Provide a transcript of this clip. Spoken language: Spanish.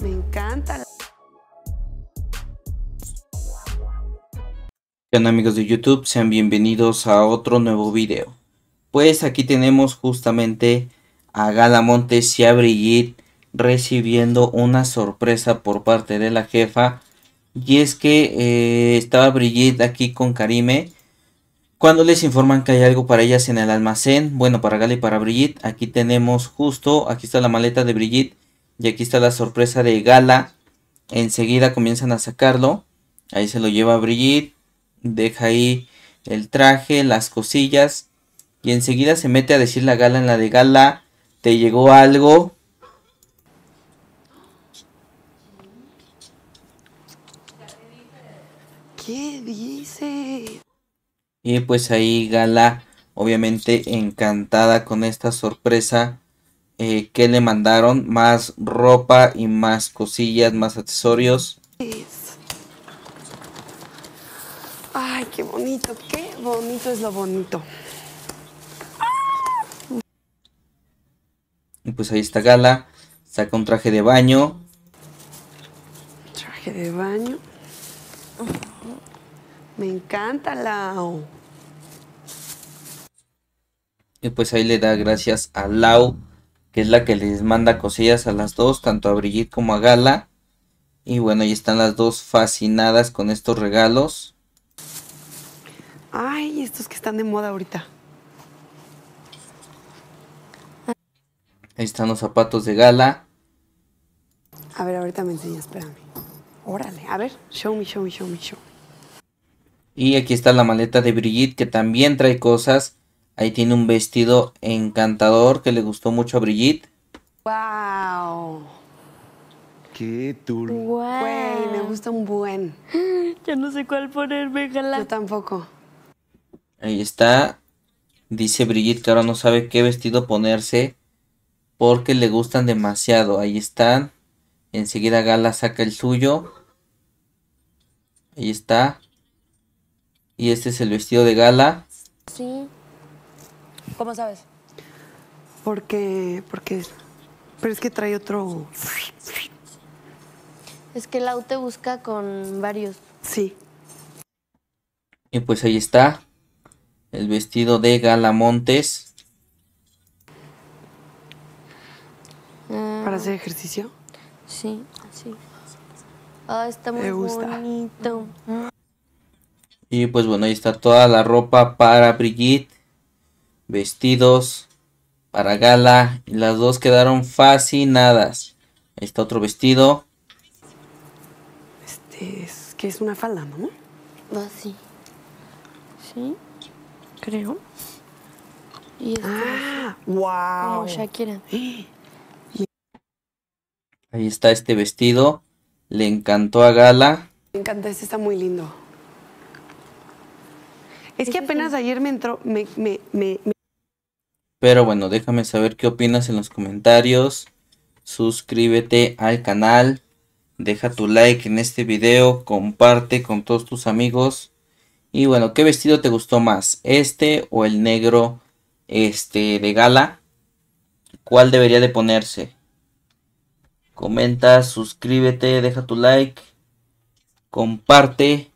Me encanta. amigos de YouTube, sean bienvenidos a otro nuevo video. Pues aquí tenemos justamente a Gala Montes y a Brigitte recibiendo una sorpresa por parte de la jefa. Y es que eh, estaba Brigitte aquí con Karime. Cuando les informan que hay algo para ellas en el almacén, bueno, para Gala y para Brigitte, aquí tenemos justo, aquí está la maleta de Brigitte y aquí está la sorpresa de Gala. Enseguida comienzan a sacarlo. Ahí se lo lleva Brigitte. Deja ahí el traje, las cosillas. Y enseguida se mete a decir la Gala en la de Gala. Te llegó algo. ¿Qué dice? Y pues ahí Gala, obviamente encantada con esta sorpresa eh, que le mandaron más ropa y más cosillas, más accesorios. Ay, qué bonito, qué bonito es lo bonito. Y pues ahí está Gala, saca un traje de baño. Traje de baño. Me encanta Lau. Y pues ahí le da gracias a Lau que es la que les manda cosillas a las dos, tanto a Brigitte como a Gala. Y bueno, ahí están las dos fascinadas con estos regalos. Ay, estos que están de moda ahorita. Ahí están los zapatos de Gala. A ver, ahorita me enseña, espérame. Órale, a ver, show me, show me, show me, show. Y aquí está la maleta de Brigitte que también trae cosas Ahí tiene un vestido encantador que le gustó mucho a Brigitte. ¡Wow! ¡Qué tour! me gusta un buen. Ya no sé cuál ponerme, Gala. Yo tampoco. Ahí está. Dice Brigitte que ahora no sabe qué vestido ponerse porque le gustan demasiado. Ahí están. Enseguida Gala saca el suyo. Ahí está. Y este es el vestido de Gala. Sí. ¿Cómo sabes? Porque, porque, pero es que trae otro... Es que Lau te busca con varios. Sí. Y pues ahí está. El vestido de Galamontes. Ah. ¿Para hacer ejercicio? Sí, sí. Ah, está muy bonito. Y pues bueno, ahí está toda la ropa para Brigitte vestidos para gala y las dos quedaron fascinadas. Ahí está otro vestido. Este es que es una falda, ¿no? Así. sí. creo. Este ah, wow. Como Ahí está este vestido. Le encantó a Gala. Me encanta, este está muy lindo. Es este que apenas ayer me entró, pero bueno, déjame saber qué opinas en los comentarios. Suscríbete al canal. Deja tu like en este video. Comparte con todos tus amigos. Y bueno, ¿qué vestido te gustó más? ¿Este o el negro este de gala? ¿Cuál debería de ponerse? Comenta, suscríbete, deja tu like. Comparte.